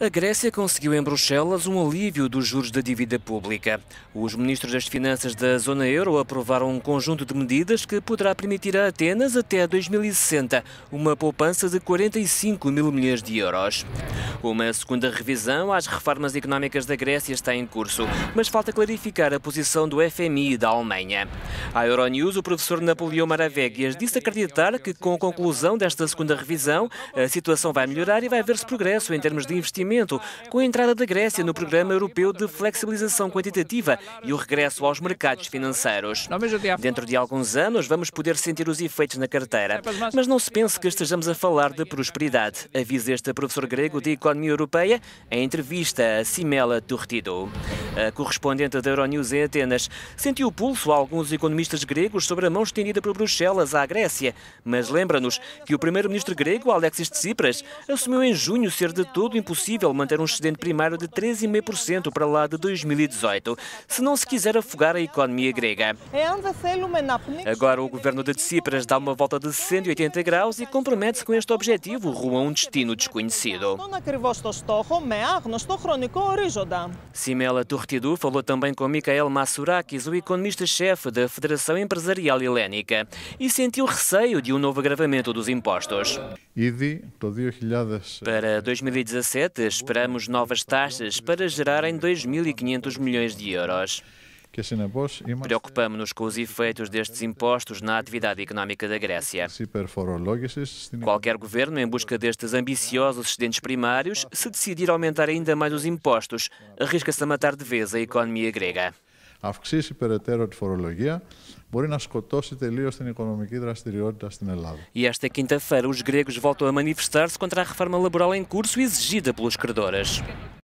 A Grécia conseguiu em Bruxelas um alívio dos juros da dívida pública. Os ministros das Finanças da zona euro aprovaram um conjunto de medidas que poderá permitir a Atenas até 2060 uma poupança de 45 mil milhões de euros. Uma segunda revisão às reformas económicas da Grécia está em curso, mas falta clarificar a posição do FMI e da Alemanha. A Euronews, o professor Napoleão Maraveguias disse acreditar que com a conclusão desta segunda revisão a situação vai melhorar e vai haver-se progresso em termos de investimento crescimento, com a entrada da Grécia no Programa Europeu de Flexibilização Quantitativa e o regresso aos mercados financeiros. Dentro de alguns anos, vamos poder sentir os efeitos na carteira. Mas não se pense que estejamos a falar de prosperidade, avisa este professor grego de Economia Europeia em entrevista a Simela Turtido. A correspondente da Euronews em Atenas sentiu o pulso a alguns economistas gregos sobre a mão estendida por Bruxelas à Grécia, mas lembra-nos que o primeiro-ministro grego, Alexis Tsipras, assumiu em junho ser de todo impossível possível manter um excedente primário de 3,5% para lá de 2018, se não se quiser afogar a economia grega. Agora o governo de Tsipras dá uma volta de 180 graus e compromete-se com este objetivo rumo a um destino desconhecido. Simela Turtidou falou também com Mikael Massourakis, o economista-chefe da Federação Empresarial Helénica, e sentiu receio de um novo agravamento dos impostos. Para 2017, esperamos novas taxas para gerarem 2.500 milhões de euros. Assim é Preocupamos-nos com os efeitos destes impostos na atividade económica da Grécia. Qualquer governo, em busca destes ambiciosos excedentes primários, se decidir aumentar ainda mais os impostos, arrisca-se a matar de vez a economia grega. αυξήσει περαιτέρω τη φορολογία, μπορεί να σκοτώσει τελείω την οικονομική δραστηριότητα στην Ελλάδα. E esta quinta-feira, os gregos voltam a manifestar-se contra a reforma laboral em curso exigida pelos credores.